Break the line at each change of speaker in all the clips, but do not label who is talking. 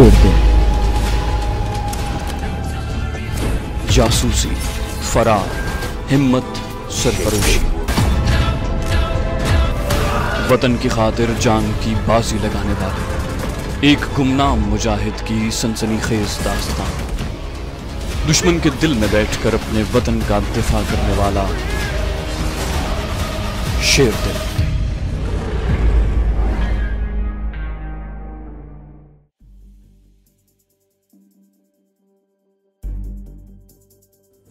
छोड़ दें जासूसी फरार हिम्मत सरफरोशी वतन की खातिर जान की बाजी लगाने वाले एक गुमनाम मुजाहिद की सनसनी खेज दास्तान दुश्मन के दिल में बैठकर अपने वतन का दिफा करने वाला शेर दिल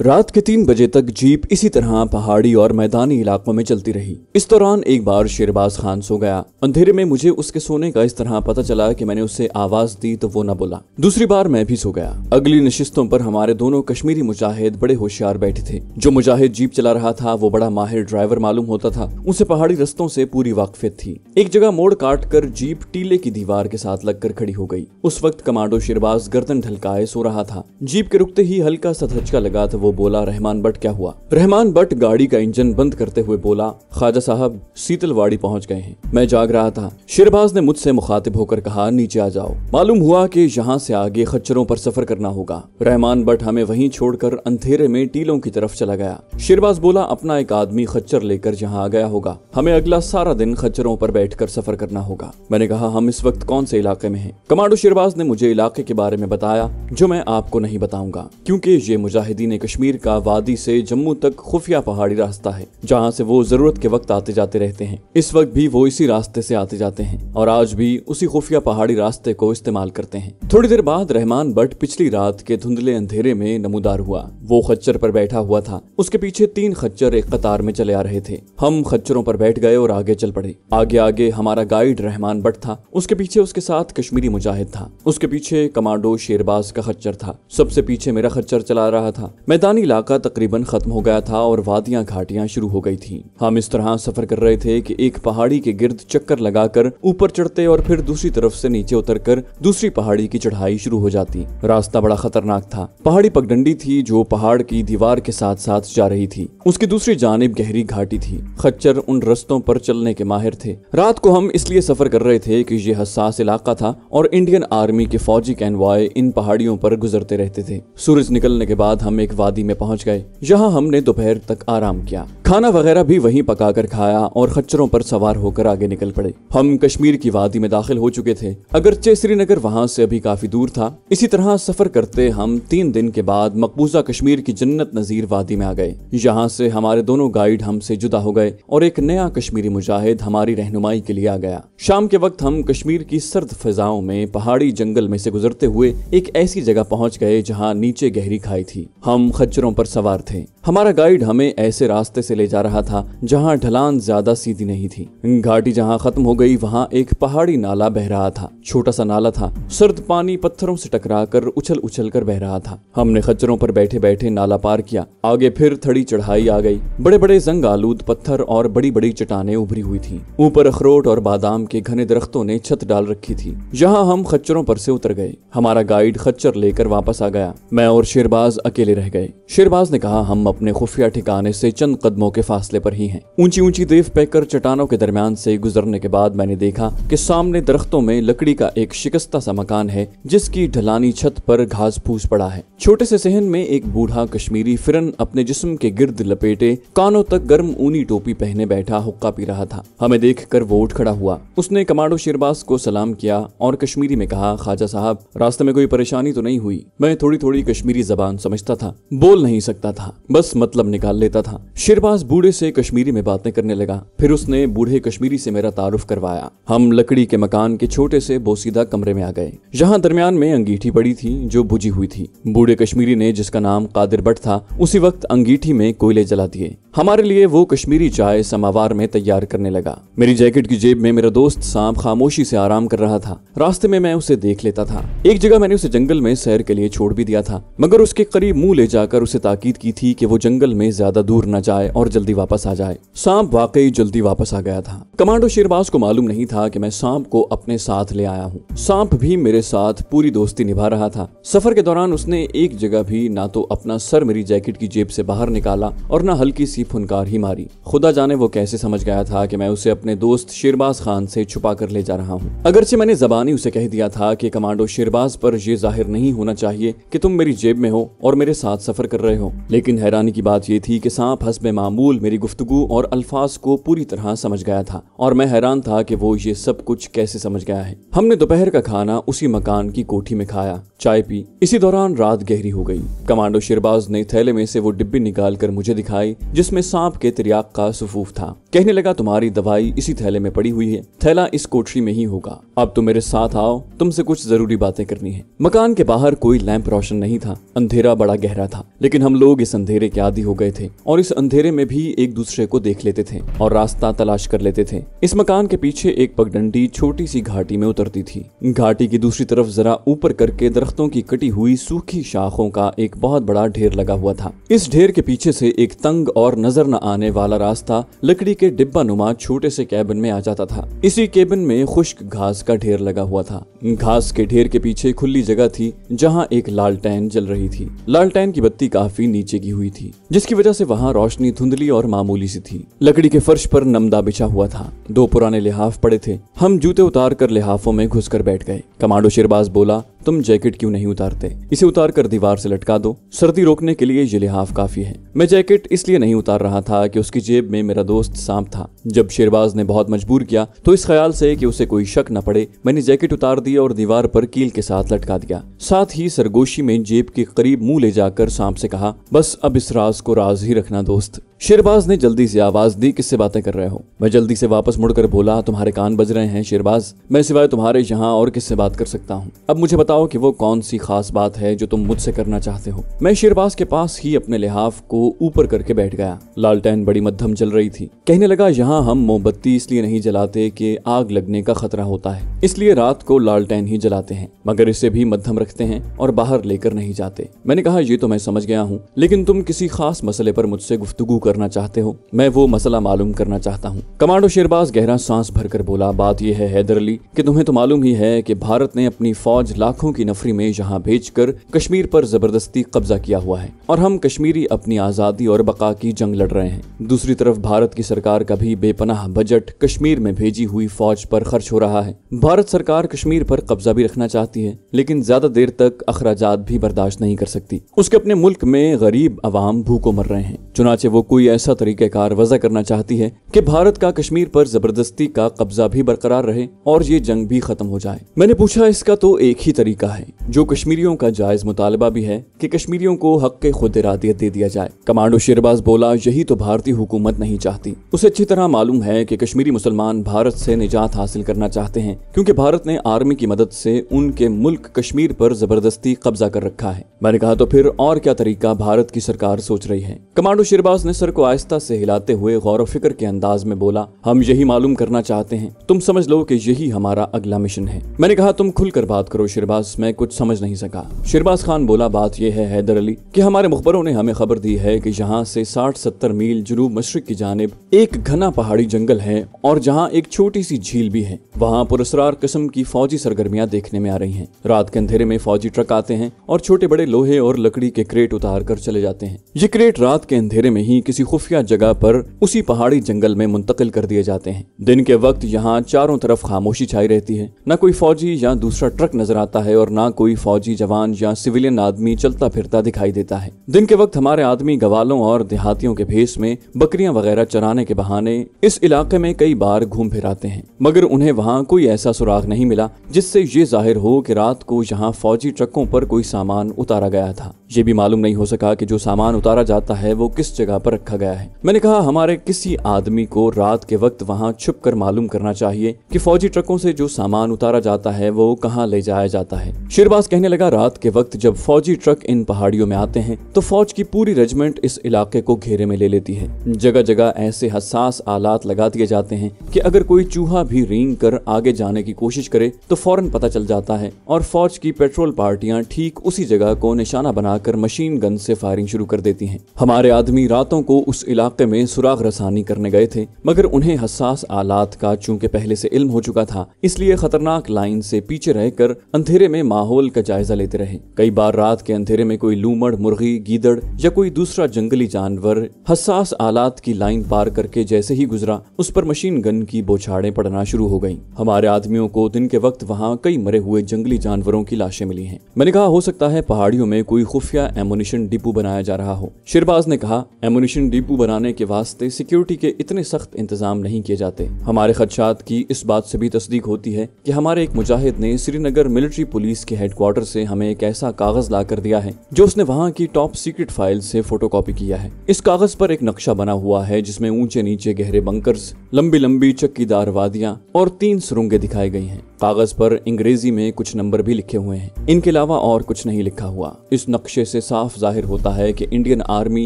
रात के तीन बजे तक जीप इसी तरह पहाड़ी और मैदानी इलाकों में चलती रही इस दौरान एक बार शेरबाज खान सो गया अंधेरे में मुझे उसके सोने का इस तरह पता चला कि मैंने उससे आवाज दी तो वो न बोला दूसरी बार मैं भी सो गया अगली नशिस्तों पर हमारे दोनों कश्मीरी मुजाहिद बड़े होशियार बैठे थे जो मुजाहिद जीप चला रहा था वो बड़ा माहिर ड्राइवर मालूम होता था उसे पहाड़ी रस्तों से पूरी वाकफियत थी एक जगह मोड़ काट कर जीप टीले की दीवार के साथ लगकर खड़ी हो गई उस वक्त कमांडो शेरबाज गर्दन ढलकाए सो रहा था जीप के रुकते ही हल्का सा धचका लगा था तो वो वो बोला रहमान बट क्या हुआ रहमान बट गाड़ी का इंजन बंद करते हुए बोला ख्वाजा साहब शीतलवाड़ी पहुंच गए हैं मैं जाग रहा था शेरबाज ने मुझसे मुखातिब होकर कहा नीचे आ जाओ मालूम हुआ कि यहाँ से आगे खच्चरों पर सफर करना होगा रहमान बट हमें वहीं छोड़कर अंधेरे में टीलों की तरफ चला गया शेरबाज बोला अपना एक आदमी खच्चर लेकर यहाँ आ गया होगा हमें अगला सारा दिन खच्चरों पर बैठकर सफर करना होगा मैंने कहा हम इस वक्त कौन से इलाके में हैं कमांडो शेरबाज ने मुझे इलाके के बारे में बताया जो मैं आपको नहीं बताऊंगा क्योंकि ये मुजाहिदीन कश्मीर कश्मीर का वादी से जम्मू तक खुफिया पहाड़ी रास्ता है जहाँ से वो जरूरत के वक्त आते जाते रहते हैं इस वक्त भी वो इसी रास्ते से आते जाते हैं और आज भी उसी खुफिया पहाड़ी रास्ते को इस्तेमाल करते हैं थोड़ी देर बाद रहमान बट पिछली रात के धुंधले अंधेरे में नमोदार हुआ वो खच्चर पर बैठा हुआ था उसके पीछे तीन खच्चर एक कतार में चले आ रहे थे हम खच्चरों पर बैठ गए और आगे चल पड़े आगे आगे हमारा गाइड रहमान बट था उसके पीछे उसके साथ कश्मीरी मुजाहिद था उसके पीछे कमांडो शेरबाज का खच्चर था सबसे पीछे मेरा खच्चर चला रहा था मैदान मैदानी इलाका तकरीबन खत्म हो गया था और वादियां घाटियां शुरू हो गई थी हम इस तरह सफर कर रहे थे कि एक पहाड़ी के गिर्द चक्कर लगाकर ऊपर चढ़ते और फिर दूसरी तरफ से नीचे उतरकर दूसरी पहाड़ी की चढ़ाई शुरू हो जाती रास्ता बड़ा खतरनाक था पहाड़ी पगडंडी थी जो पहाड़ की दीवार के साथ साथ जा रही थी उसकी दूसरी जानब गहरी घाटी थी खच्चर उन रस्तों पर चलने के माहिर थे रात को हम इसलिए सफर कर रहे थे की ये हसास इलाका था और इंडियन आर्मी के फौजी कैनवाय इन पहाड़ियों पर गुजरते रहते थे सूरज निकलने के बाद हम एक वादी में पहुंच गए यहाँ हमने दोपहर तक आराम किया खाना वगैरह भी वहीं पकाकर खाया और खच्चरों पर सवार होकर आगे निकल पड़े हम कश्मीर की वादी में दाखिल हो चुके थे अगरचे श्रीनगर वहाँ से अभी काफी दूर था इसी तरह सफर करते हम तीन दिन के बाद मकबूजा कश्मीर की जन्नत नजीर वादी में आ गए यहाँ से हमारे दोनों गाइड हमसे जुदा हो गए और एक नया कश्मीरी मुजाहिद हमारी रहनुमाई के लिए आ गया शाम के वक्त हम कश्मीर की सर्द फिजाओं में पहाड़ी जंगल में से गुजरते हुए एक ऐसी जगह पहुंच गए जहाँ नीचे गहरी खाई थी हम खच्चरों पर सवार थे हमारा गाइड हमें ऐसे रास्ते से ले जा रहा था जहां ढलान ज्यादा सीधी नहीं थी घाटी जहां खत्म हो गई वहां एक पहाड़ी नाला बह रहा था छोटा सा नाला था सर्द पानी पत्थरों से टकरा कर उछल उछल कर बह रहा था हमने खच्चरों पर बैठे बैठे नाला पार किया आगे फिर थड़ी चढ़ाई आ गई बड़े बड़े जंग आलूद पत्थर और बड़ी बड़ी चटाने उभरी हुई थी ऊपर अखरोट और बादाम के घने दरख्तों ने छत डाल रखी थी जहाँ हम खच्चरों पर से उतर गए हमारा गाइड खच्चर लेकर वापस आ गया मैं और शेरबाज अकेले रह गए शेरबाज ने कहा हम अपने खुफिया ठिकाने से चंद कदमों के फासले पर ही हैं। ऊंची ऊंची देव पैकर चट्टानों के दरमियान से गुजरने के बाद मैंने देखा कि सामने दरख्तों में लकड़ी का एक शिकस्ता सा मकान है जिसकी ढलानी छत पर घास फूस पड़ा है छोटे से सहन में एक बूढ़ा कश्मीरी फिरन अपने जिस्म के गिर्द लपेटे कानों तक गर्म ऊनी टोपी पहने बैठा हुक्का पी रहा था हमें देख कर वो उठ खड़ा हुआ उसने कमांडो शेरबाज को सलाम किया और कश्मीरी में कहा ख्वाजा साहब रास्ते में कोई परेशानी तो नहीं हुई मैं थोड़ी थोड़ी कश्मीरी जबान समझता था बोल नहीं सकता था बस मतलब निकाल लेता था शेरबाज बूढ़े से कश्मीरी में बातें करने लगा फिर उसने बूढ़े कश्मीरी से मेरा तारुफ करवाया हम लकड़ी के मकान के छोटे से बोसीदा कमरे में आ गए जहाँ दरमियान में अंगीठी पड़ी थी जो बुझी हुई थी बूढ़े कश्मीरी ने जिसका नाम कादिर भट्ट था उसी वक्त अंगीठी में कोयले जला दिए हमारे लिए वो कश्मीरी चाय समावार में तैयार करने लगा मेरी जैकेट की जेब में मेरा दोस्त सांप खामोशी से आराम कर रहा था रास्ते में मैं उसे देख लेता था एक जगह मैंने उसे जंगल में सैर के लिए छोड़ भी दिया था मगर उसके करीब मुंह ले जाकर उसे ताकीद की थी कि वो जंगल में ज्यादा दूर न जाए और जल्दी वापस आ जाए सांप वाकई जल्दी वापस आ गया था कमांडो शेरबाज को मालूम नहीं था की मैं सांप को अपने साथ ले आया हूँ सांप भी मेरे साथ पूरी दोस्ती निभा रहा था सफर के दौरान उसने एक जगह भी ना तो अपना सर मेरी जैकेट की जेब से बाहर निकाला और न हल्की सी सी फुनकार ही मारी खुदा जाने वो कैसे समझ गया था कि मैं उसे अपने दोस्त शेरबाज खान से छुपा कर ले जा रहा हूँ अगरचे मैंने जबानी उसे कह दिया था कि कमांडो शेरबाज पर यह जाहिर नहीं होना चाहिए कि तुम मेरी जेब में हो और मेरे साथ सफर कर रहे हो लेकिन हैरानी की बात यह थी कि सांप में मामूल मेरी गुफ्तगु और अल्फाज को पूरी तरह समझ गया था और मैं हैरान था कि वो ये सब कुछ कैसे समझ गया है हमने दोपहर का खाना उसी मकान की कोठी में खाया चाय पी इसी दौरान रात गहरी हो गई कमांडो शेरबाज ने थैले में से वो डिब्बी निकाल कर मुझे दिखाई जिस जिसमें सांप के त्रियाक का सफूफ था कहने लगा तुम्हारी दवाई इसी थैले में पड़ी हुई है थैला इस कोठरी में ही होगा अब तुम मेरे साथ आओ तुमसे कुछ जरूरी बातें करनी है मकान के बाहर कोई लैंप रोशन नहीं था अंधेरा बड़ा गहरा था लेकिन हम लोग इस अंधेरे के आदि हो गए थे और इस अंधेरे में भी एक दूसरे को देख लेते थे और रास्ता तलाश कर लेते थे इस मकान के पीछे एक पगडंडी छोटी सी घाटी में उतरती थी घाटी की दूसरी तरफ जरा ऊपर करके दरख्तों की कटी हुई सूखी शाखों का एक बहुत बड़ा ढेर लगा हुआ था इस ढेर के पीछे से एक तंग और नजर न आने वाला रास्ता लकड़ी के डिब्बा नुमा छोटे से कैबिन में आ जाता था इसी केबिन में खुश्क घास का ढेर लगा हुआ था घास के ढेर के पीछे खुली जगह थी जहाँ एक लालटैन जल रही थी लालटैन की बत्ती काफी नीचे की हुई थी जिसकी वजह से वहाँ रोशनी धुंधली और मामूली सी थी लकड़ी के फर्श पर नमदा बिछा हुआ था दो पुराने लिहाफ पड़े थे हम जूते उतार कर लिहाफों में घुस कर बैठ गए कमांडो शेरबाज बोला तुम जैकेट क्यों नहीं उतारते इसे उतार कर दीवार से लटका दो सर्दी रोकने के लिए ये लिहाफ काफी है मैं जैकेट इसलिए नहीं उतार रहा था कि उसकी जेब में मेरा दोस्त सांप था जब शेरबाज ने बहुत मजबूर किया तो इस ख्याल से कि उसे कोई शक न पड़े मैंने जैकेट उतार दी और दीवार पर कील के साथ लटका दिया साथ ही सरगोशी में जेब के करीब मुंह ले जाकर सांप से कहा बस अब इस राज को राज ही रखना दोस्त शेरबाज ने जल्दी से आवाज दी किससे बातें कर रहे हो मैं जल्दी से वापस मुड़कर बोला तुम्हारे कान बज रहे हैं शेरबाज मैं सिवाय तुम्हारे यहाँ और किससे बात कर सकता हूँ अब मुझे बताओ कि वो कौन सी खास बात है जो तुम मुझसे करना चाहते हो मैं शेरबाज के पास ही अपने लिहाफ को ऊपर करके बैठ गया लालटेन बड़ी मध्यम चल रही थी कहने लगा यहाँ हम मोमबत्ती इसलिए नहीं जलाते कि आग लगने का खतरा होता है इसलिए रात को लालटेन ही जलाते हैं मगर इसे भी मध्यम रखते हैं और बाहर लेकर नहीं जाते मैंने कहा ये तो मैं समझ गया हूँ लेकिन तुम किसी खास मसले पर मुझसे गुफ्तगु कर करना चाहते हो मैं वो मसला मालूम करना चाहता हूँ कमांडो शेरबाज गहरा सांस भरकर बोला बात यह है हैदर अली कि तुम्हें तो मालूम ही है कि भारत ने अपनी फौज लाखों की नफरी में यहाँ भेज कर कश्मीर पर जबरदस्ती कब्जा किया हुआ है और हम कश्मीरी अपनी आजादी और बका की जंग लड़ रहे हैं दूसरी तरफ भारत की सरकार का भी बेपनाह बजट कश्मीर में भेजी हुई फौज पर खर्च हो रहा है भारत सरकार कश्मीर पर कब्जा भी रखना चाहती है लेकिन ज्यादा देर तक अखराज भी बर्दाश्त नहीं कर सकती उसके अपने मुल्क में गरीब आवाम भूखों मर रहे हैं चुनाचे वो कोई हुई ऐसा तरीकेकार वजह करना चाहती है कि भारत का कश्मीर पर जबरदस्ती का कब्जा भी बरकरार रहे और ये जंग भी खत्म हो जाए मैंने पूछा इसका तो एक ही तरीका है जो कश्मीरियों का जायज मुतालबा भी है कि कश्मीरियों को हक के खुद इरादियत दे दिया जाए कमांडो शेरबाज बोला यही तो भारतीय हुकूमत नहीं चाहती उसे अच्छी तरह मालूम है की कश्मीरी मुसलमान भारत से निजात हासिल करना चाहते हैं क्यूँकी भारत ने आर्मी की मदद से उनके मुल्क कश्मीर पर जबरदस्ती कब्जा कर रखा है मैंने कहा तो फिर और क्या तरीका भारत की सरकार सोच रही है कमांडो शेरबाज ने सर समुद्र को आहिस्ता से हिलाते हुए गौर फिक्र के अंदाज में बोला हम यही मालूम करना चाहते हैं तुम समझ लो कि यही हमारा अगला मिशन है मैंने कहा तुम खुलकर बात करो शिरबाज मैं कुछ समझ नहीं सका शिरबाज खान बोला बात यह है हैदर अली कि हमारे मुखबरों ने हमें खबर दी है कि यहाँ से 60-70 मील जुनूब मशरक की जानब एक घना पहाड़ी जंगल है और जहाँ एक छोटी सी झील भी है वहाँ पुरस्कार किस्म की फौजी सरगर्मियाँ देखने में आ रही है रात के अंधेरे में फौजी ट्रक आते हैं और छोटे बड़े लोहे और लकड़ी के क्रेट उतार कर चले जाते हैं ये क्रेट रात के अंधेरे में ही किसी किसी खुफिया जगह पर उसी पहाड़ी जंगल में मुंतकिल कर दिए जाते हैं दिन के वक्त यहाँ चारों तरफ खामोशी छाई रहती है न कोई फौजी या दूसरा ट्रक नजर आता है और न कोई फौजी जवान या सिविलियन आदमी चलता फिरता दिखाई देता है दिन के वक्त हमारे आदमी गवालों और देहातियों के भेस में बकरियां वगैरह चराने के बहाने इस इलाके में कई बार घूम फिर आते हैं मगर उन्हें वहाँ कोई ऐसा सुराग नहीं मिला जिससे ये जाहिर हो कि रात को यहाँ फौजी ट्रकों पर कोई सामान उतारा गया था ये भी मालूम नहीं हो सका कि जो सामान उतारा जाता है वो किस जगह पर रखा रखा गया है मैंने कहा हमारे किसी आदमी को रात के वक्त वहाँ छुप कर मालूम करना चाहिए कि फौजी ट्रकों से जो सामान उतारा जाता है वो कहाँ ले जाया जाता है शेरबाज कहने लगा रात के वक्त जब फौजी ट्रक इन पहाड़ियों में आते हैं तो फौज की पूरी रेजिमेंट इस इलाके को घेरे में ले लेती है जगह जगह ऐसे हसास आलात लगा दिए जाते हैं कि अगर कोई चूहा भी रींग कर आगे जाने की कोशिश करे तो फौरन पता चल जाता है और फौज की पेट्रोल पार्टियां ठीक उसी जगह को निशाना बनाकर मशीन गन से फायरिंग शुरू कर देती हैं हमारे आदमी रातों को वो उस इलाके में सुराग रसानी करने गए थे मगर उन्हें हसास आलात का चूंकि पहले से इल्म हो चुका था इसलिए खतरनाक लाइन से पीछे रहकर अंधेरे में माहौल का जायजा लेते रहे कई बार रात के अंधेरे में कोई लूमड़ मुर्गी गीदड़ या कोई दूसरा जंगली जानवर हसास आलात की लाइन पार करके जैसे ही गुजरा उस पर मशीन गन की बोछाड़े पड़ना शुरू हो गयी हमारे आदमियों को दिन के वक्त वहाँ कई मरे हुए जंगली जानवरों की लाशें मिली है मैंने कहा हो सकता है पहाड़ियों में कोई खुफिया एमोनिशन डिपो बनाया जा रहा हो शिरबाज ने कहा एमोनिशन स्टेशन डिपो बनाने के वास्ते सिक्योरिटी के इतने सख्त इंतजाम नहीं किए जाते हमारे खदशात की इस बात से भी तस्दीक होती है कि हमारे एक मुजाहिद ने श्रीनगर मिलिट्री पुलिस के हेडक्वार्टर से हमें एक ऐसा कागज ला कर दिया है जो उसने वहाँ की टॉप सीक्रेट फाइल से कॉपी किया है इस कागज पर एक नक्शा बना हुआ है जिसमें ऊंचे नीचे गहरे बंकर लंबी लंबी चक्कीदार वादियाँ और तीन सुरंगें दिखाई गई हैं कागज पर अंग्रेजी में कुछ नंबर भी लिखे हुए हैं इनके अलावा और कुछ नहीं लिखा हुआ इस नक्शे से साफ जाहिर होता है कि इंडियन आर्मी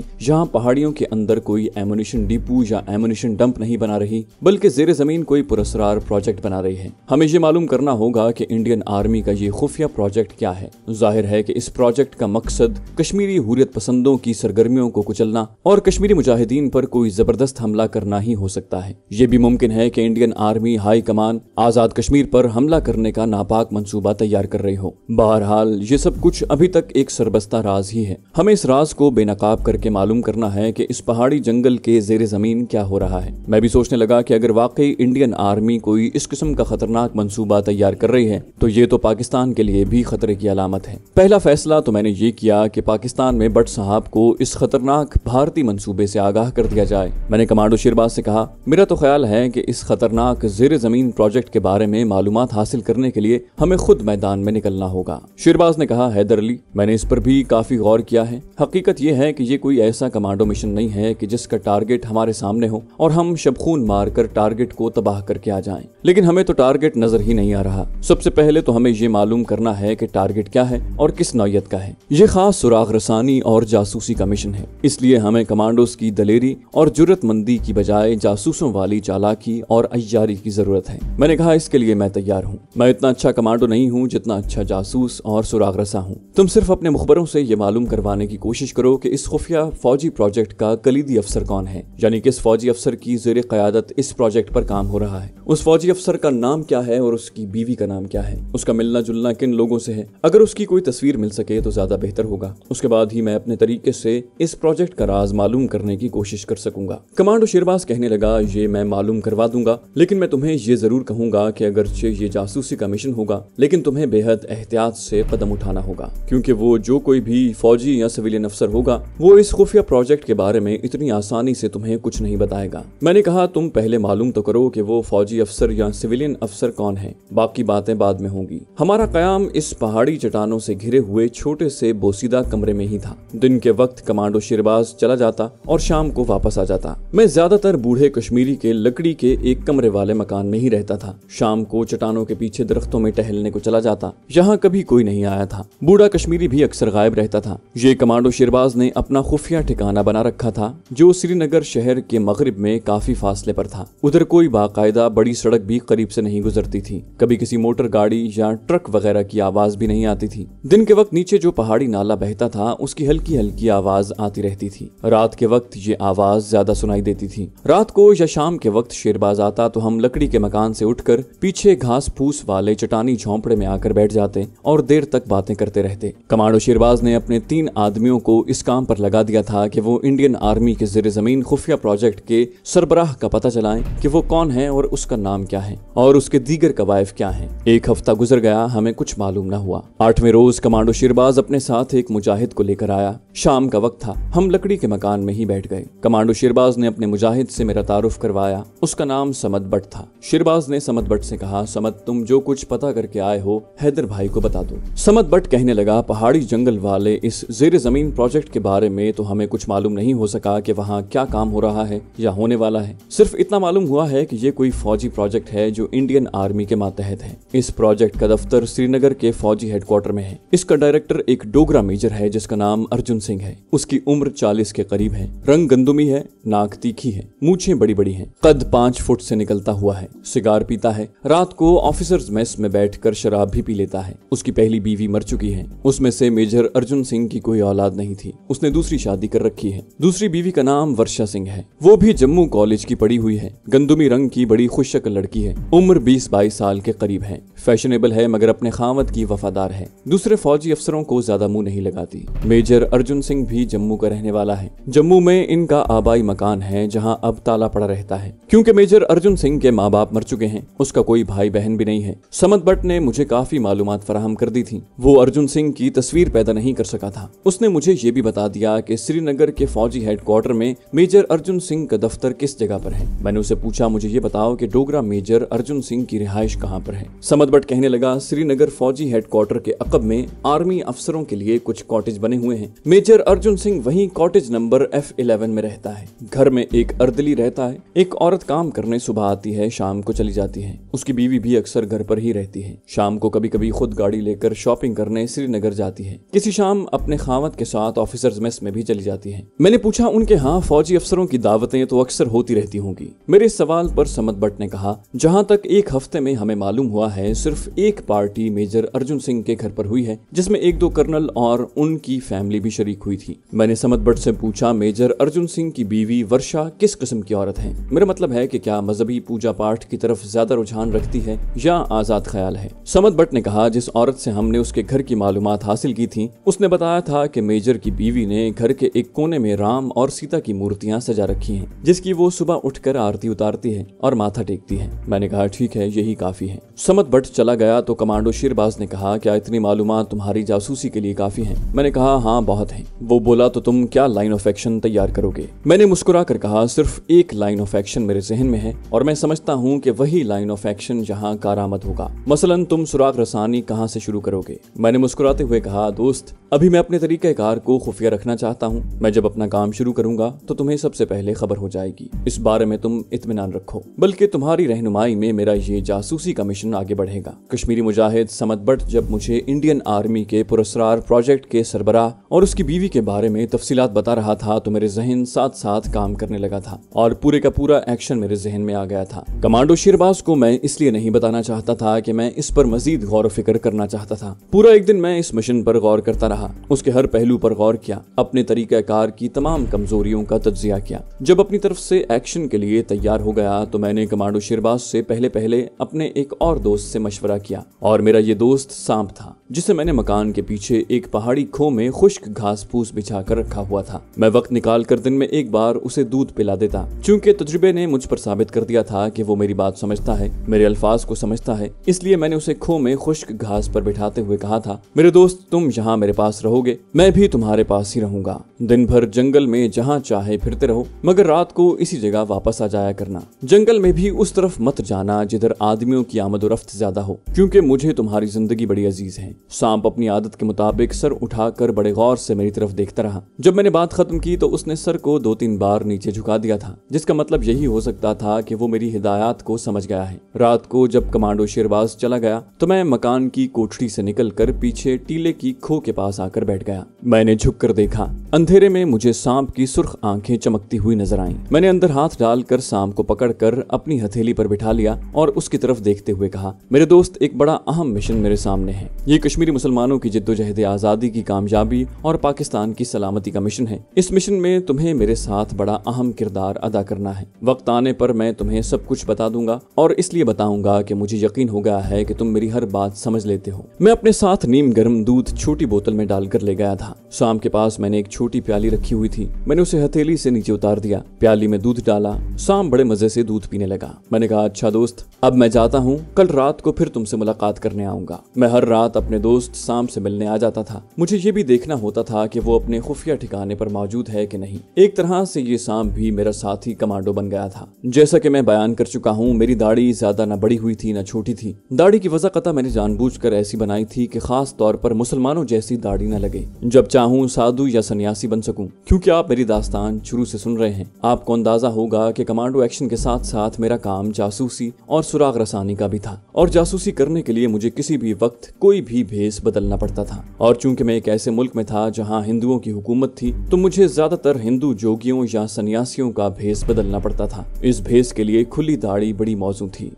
यहाँ पहाड़ियों के अंदर कोई एमोनिशन डिपो या एमुनिशन डंप नहीं बना रही बल्कि जेर जमीन कोई पुरस्कार प्रोजेक्ट बना रही है हमें ये मालूम करना होगा कि इंडियन आर्मी का ये खुफिया प्रोजेक्ट क्या है जाहिर है कि इस प्रोजेक्ट का मकसद कश्मीरी हुरियत पसंदों की सरगर्मियों को कुचलना और कश्मीरी मुजाहिदीन पर कोई जबरदस्त हमला करना ही हो सकता है ये भी मुमकिन है कि Indian army high command Azad Kashmir पर हम हमला करने का नापाक मंसूबा तैयार कर रही हो बहरहाल ये सब कुछ अभी तक एक सरबस्ता राज ही है हमें इस राज को बेनकाब करके मालूम करना है कि इस पहाड़ी जंगल के जेर जमीन क्या हो रहा है मैं भी सोचने लगा कि अगर वाकई इंडियन आर्मी कोई इस किस्म का खतरनाक मंसूबा तैयार कर रही है तो ये तो पाकिस्तान के लिए भी खतरे की अलामत है पहला फैसला तो मैंने ये किया कि पाकिस्तान में बट साहब को इस खतरनाक भारतीय मंसूबे से आगाह कर दिया जाए मैंने कमांडो शिरबाज से कहा मेरा तो ख्याल है कि इस खतरनाक जेर जमीन प्रोजेक्ट के बारे में मालूम हासिल करने के लिए हमें खुद मैदान में निकलना होगा शेरबाज ने कहा हैदर अली मैंने इस पर भी काफी गौर किया है हकीकत यह है कि ये कोई ऐसा कमांडो मिशन नहीं है कि जिसका टारगेट हमारे सामने हो और हम शबखून मार कर टारगेट को तबाह करके आ जाए लेकिन हमें तो टारगेट नजर ही नहीं आ रहा सबसे पहले तो हमें ये मालूम करना है की टारगेट क्या है और किस नौत का है ये खास सुराग रसानी और जासूसी का मिशन है इसलिए हमें कमांडो की दलेरी और जरूरतमंदी की बजाय जासूसों वाली चालाकी और अयारी की जरूरत है मैंने कहा इसके लिए मैं तैयार जिम्मेदार हूँ मैं इतना अच्छा कमांडो नहीं हूँ जितना अच्छा जासूस और सुराग रसा हूँ तुम सिर्फ अपने मुखबरों से ये मालूम करवाने की कोशिश करो कि इस खुफिया फौजी प्रोजेक्ट का कलीदी अफसर कौन है यानी किस फौजी अफसर की जेर क्यादत इस प्रोजेक्ट पर काम हो रहा है उस फौजी अफसर का नाम क्या है और उसकी बीवी का नाम क्या है उसका मिलना जुलना किन लोगों से है अगर उसकी कोई तस्वीर मिल सके तो ज्यादा बेहतर होगा उसके बाद ही मैं अपने तरीके से इस प्रोजेक्ट का राज मालूम करने की कोशिश कर सकूंगा कमांडो शेरबाज कहने लगा ये मैं मालूम करवा दूंगा लेकिन मैं तुम्हें ये जरूर कहूंगा कि अगर ये जासूसी का मिशन होगा लेकिन तुम्हें बेहद एहतियात से कदम उठाना होगा क्योंकि वो जो कोई भी फौजी या सिविलियन अफसर होगा वो इस खुफिया प्रोजेक्ट के बारे में इतनी आसानी से तुम्हें कुछ नहीं बताएगा मैंने कहा तुम पहले मालूम तो करो कि वो फौजी अफसर या सिविलियन अफसर कौन है बाकी बातें बाद में होंगी हमारा कयाम इस पहाड़ी चट्टानों से घिरे हुए छोटे से बोसीदा कमरे में ही था दिन के वक्त कमांडो शिरबाज चला जाता और शाम को वापस आ जाता मैं ज्यादातर बूढ़े कश्मीरी के लकड़ी के एक कमरे वाले मकान में ही रहता था शाम को चट्टानों पेड़ों के पीछे दरख्तों में टहलने को चला जाता यहाँ कभी कोई नहीं आया था बूढ़ा कश्मीरी भी अक्सर गायब रहता था ये कमांडो शेरबाज ने अपना खुफिया ठिकाना बना रखा था जो श्रीनगर शहर के मगरब में काफी फासले पर था उधर कोई बाकायदा बड़ी सड़क भी करीब से नहीं गुजरती थी कभी किसी मोटर गाड़ी या ट्रक वगैरह की आवाज भी नहीं आती थी दिन के वक्त नीचे जो पहाड़ी नाला बहता था उसकी हल्की हल्की आवाज आती रहती थी रात के वक्त ये आवाज ज्यादा सुनाई देती थी रात को या शाम के वक्त शेरबाज आता तो हम लकड़ी के मकान से उठकर पीछे घास घास फूस वाले चटानी झोंपड़े में आकर बैठ जाते और देर तक बातें करते रहते कमांडो शेरबाज ने अपने तीन आदमियों को इस काम पर लगा दिया था कि वो इंडियन आर्मी के जेर जमीन खुफिया प्रोजेक्ट के सरबराह का पता चलाए की वो कौन है और उसका नाम क्या है और उसके दीगर कवायफ क्या है एक हफ्ता गुजर गया हमें कुछ मालूम न हुआ आठवें रोज कमांडो शेरबाज अपने साथ एक मुजाहिद को लेकर आया शाम का वक्त था हम लकड़ी के मकान में ही बैठ गए कमांडो शेरबाज ने अपने मुजाहिद से मेरा तारुफ करवाया उसका नाम समद भट्ट था शेरबाज ने समद भट्ट से कहा समद बाद तुम जो कुछ पता करके आए हो हैदर भाई को बता दो समत बट कहने लगा पहाड़ी जंगल वाले इस जेर जमीन प्रोजेक्ट के बारे में तो हमें कुछ मालूम नहीं हो सका कि वहाँ क्या काम हो रहा है या होने वाला है सिर्फ इतना मालूम हुआ है कि ये कोई फौजी प्रोजेक्ट है जो इंडियन आर्मी के मातहत है इस प्रोजेक्ट का दफ्तर श्रीनगर के फौजी हेडक्वार्टर में है इसका डायरेक्टर एक डोगरा मेजर है जिसका नाम अर्जुन सिंह है उसकी उम्र चालीस के करीब है रंग गंदुमी है नाक तीखी है मूछे बड़ी बड़ी है कद पांच फुट से निकलता हुआ है सिगार पीता है रात को ऑफिसर्स मेस में बैठकर शराब भी पी लेता है उसकी पहली बीवी मर चुकी है उसमें से मेजर अर्जुन सिंह की कोई औलाद नहीं थी उसने दूसरी शादी कर रखी है दूसरी बीवी का नाम वर्षा सिंह है वो भी जम्मू कॉलेज की पड़ी हुई है गंदुमी रंग की बड़ी खुश लड़की है उम्र बीस बाईस साल के करीब है फैशनेबल है मगर अपने खामद की वफादार है दूसरे फौजी अफसरों को ज्यादा मुंह नहीं लगाती मेजर अर्जुन सिंह भी जम्मू का रहने वाला है जम्मू में इनका आबाई मकान है जहाँ अब ताला पड़ा रहता है क्यूँकी मेजर अर्जुन सिंह के माँ बाप मर चुके हैं उसका कोई भाई बहन बहन भी नहीं है समत भट्ट ने मुझे काफी मालूम फराहम कर दी थी वो अर्जुन सिंह की तस्वीर पैदा नहीं कर सका था उसने मुझे ये भी बता दिया कि श्रीनगर के फौजी हेडक्वार्टर में मेजर अर्जुन सिंह का दफ्तर किस जगह पर है मैंने उसे पूछा मुझे ये बताओ कि डोगरा मेजर अर्जुन सिंह की रिहायश कहाँ पर है समत भट्ट कहने लगा श्रीनगर फौजी हेडक्वार्टर के अकब में आर्मी अफसरों के लिए कुछ कॉटेज बने हुए हैं मेजर अर्जुन सिंह वही कॉटेज नंबर एफ इलेवन में रहता है घर में एक अर्दली रहता है एक औरत काम करने सुबह आती है शाम को चली जाती है उसकी बीवी भी अक्सर घर पर ही रहती है शाम को कभी कभी खुद गाड़ी लेकर शॉपिंग करने श्रीनगर जाती है किसी शाम अपने खावत के साथ ऑफिसर्स मेस में भी चली जाती है मैंने पूछा उनके यहाँ फौजी अफसरों की दावतें तो अक्सर होती रहती होंगी मेरे सवाल पर समत भट्ट ने कहा जहाँ तक एक हफ्ते में हमें मालूम हुआ है सिर्फ एक पार्टी मेजर अर्जुन सिंह के घर पर हुई है जिसमे एक दो कर्नल और उनकी फैमिली भी शरीक हुई थी मैंने समत भट्ट से पूछा मेजर अर्जुन सिंह की बीवी वर्षा किस किस्म की औरत है मेरा मतलब है कि क्या मजहबी पूजा पाठ की तरफ ज्यादा रुझान रखती है या आजाद ख्याल है समद भट्ट ने कहा जिस औरत से हमने उसके घर की मालूम हासिल की थी उसने बताया था कि मेजर की बीवी ने घर के एक कोने में राम और सीता की मूर्तियां सजा रखी हैं जिसकी वो सुबह उठकर आरती उतारती है और माथा टेकती है मैंने कहा ठीक है यही काफी है समद भट्ट चला गया तो कमांडो शेरबाज ने कहा क्या इतनी मालूम तुम्हारी जासूसी के लिए काफी है मैंने कहा हाँ बहुत है वो बोला तो तुम क्या लाइन ऑफ एक्शन तैयार करोगे मैंने मुस्कुरा कर कहा सिर्फ एक लाइन ऑफ एक्शन मेरे जहन में है और मैं समझता हूँ की वही लाइन ऑफ एक्शन जहाँ कारामद होगा मसलन तुम सुराग रसानी कहाँ से शुरू करोगे मैंने मुस्कुराते हुए कहा दोस्त अभी मैं अपने कार को खुफिया रखना चाहता हूँ मैं जब अपना काम शुरू करूंगा तो तुम्हें सबसे पहले खबर हो जाएगी इस बारे में तुम इतमान रखो बल्कि तुम्हारी रहनुमाई में मेरा ये जासूसी का मिशन आगे बढ़ेगा कश्मीरी मुजाहिद समत भट्ट जब मुझे इंडियन आर्मी के पुरस्कार प्रोजेक्ट के सरबरा और उसकी बीवी के बारे में तफसीत बता रहा था तो मेरे जहन साथ साथ काम करने लगा था और पूरे का पूरा एक्शन मेरे जहन में आ गया था कमांडो शेरबाज को मैं इसलिए नहीं बताना बताना चाहता था कि मैं इस पर मजीद गौर फिक्र करना चाहता था पूरा एक दिन मैं इस मशीन पर गौर करता रहा उसके हर पहलू पर गौर किया अपने तरीक़ाकार की तमाम कमजोरियों का तजिया किया जब अपनी तरफ से एक्शन के लिए तैयार हो गया तो मैंने कमांडो शेरबाज से पहले पहले अपने एक और दोस्त से मशवरा किया और मेरा ये दोस्त सांप था जिसे मैंने मकान के पीछे एक पहाड़ी खो में खुश्क घास फूस बिछा कर रखा हुआ था मैं वक्त निकाल कर दिन में एक बार उसे दूध पिला देता क्योंकि तजुर्बे ने मुझ पर साबित कर दिया था कि वो मेरी बात समझता है मेरे अल्फाज को को समझता है इसलिए मैंने उसे खो में खुश्क घास पर बिठाते हुए कहा था मेरे दोस्त तुम यहाँ मेरे पास रहोगे मैं भी तुम्हारे पास ही रहूंगा दिन भर जंगल में जहाँ चाहे फिरते रहो मगर रात को इसी जगह वापस आ जाया करना जंगल में भी उस तरफ मत जाना जिधर आदमियों की रफ्त ज्यादा हो क्योंकि मुझे तुम्हारी जिंदगी बड़ी अजीज है सांप अपनी आदत के मुताबिक सर उठाकर बड़े गौर से मेरी तरफ देखता रहा जब मैंने बात खत्म की तो उसने सर को दो तीन बार नीचे झुका दिया था जिसका मतलब यही हो सकता था कि वो मेरी हिदायत को समझ गया है रात को जब जब कमांडो शेरबाज चला गया तो मैं मकान की कोठरी से निकलकर पीछे टीले की खो के पास आकर बैठ गया मैंने झुक कर देखा अंधेरे में मुझे सांप की सुर्ख आंखें चमकती हुई नजर आईं। मैंने अंदर हाथ डालकर सांप को पकड़कर अपनी हथेली पर बिठा लिया और उसकी तरफ देखते हुए कहा मेरे दोस्त एक बड़ा अहम मिशन मेरे सामने है ये कश्मीरी मुसलमानों की जिद्दोजहद आजादी की कामयाबी और पाकिस्तान की सलामती का मिशन है इस मिशन में तुम्हें मेरे साथ बड़ा अहम किरदार अदा करना है वक्त आने पर मैं तुम्हें सब कुछ बता दूंगा और इसलिए बताऊंगा की मुझे यकीन हो गया है की तुम मेरी हर बात समझ लेते हो मैं अपने साथ नीम गर्म दूध छोटी बोतल में डालकर ले गया था था शाम के पास मैंने एक छोटी प्याली रखी हुई थी मैंने उसे हथेली से नीचे उतार दिया प्याली में दूध डाला शाम बड़े मजे से दूध पीने लगा मैंने कहा अच्छा दोस्त अब मैं जाता हूँ कल रात को फिर तुमसे मुलाकात करने आऊंगा मैं हर रात अपने दोस्त शाम से मिलने आ जाता था मुझे ये भी देखना होता था की वो अपने खुफिया ठिकाने पर मौजूद है की नहीं एक तरह से ये शाम भी मेरा साथी कमांडो बन गया था जैसा की मैं बयान कर चुका हूँ मेरी दाढ़ी ज्यादा न बड़ी हुई थी न छोटी थी दाढ़ी की वजह मैंने जानबूझ ऐसी बनाई थी की खास तौर पर मुसलमानों जैसी दाढ़ी न लगे जब जब चाहूँ साधु या सन्यासी बन सकूं क्योंकि आप मेरी दास्तान शुरू से सुन रहे हैं आपको अंदाजा होगा कि कमांडो एक्शन के साथ साथ मेरा काम जासूसी और सुराग रसानी का भी था और जासूसी करने के लिए मुझे किसी भी वक्त कोई भी भेस बदलना पड़ता था और चूंकि मैं एक ऐसे मुल्क में था जहाँ हिंदुओं की हुकूमत थी तो मुझे ज्यादातर हिंदू जोगियों या सन्यासियों का भेस बदलना पड़ता था इस भेस के लिए खुली दाढ़ी बड़ी मौजूद थी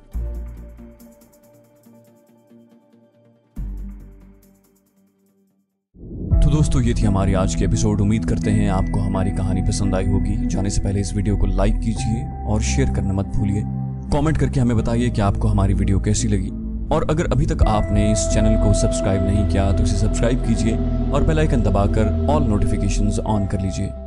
दोस्तों ये थी हमारी आज के एपिसोड उम्मीद करते हैं आपको हमारी कहानी पसंद आई होगी जाने से पहले इस वीडियो को लाइक कीजिए और शेयर करना मत भूलिए कमेंट करके हमें बताइए कि आपको हमारी वीडियो कैसी लगी और अगर अभी तक आपने इस चैनल को सब्सक्राइब नहीं किया तो इसे सब्सक्राइब कीजिए और बेलाइकन दबाकर ऑल नोटिफिकेशन ऑन कर लीजिए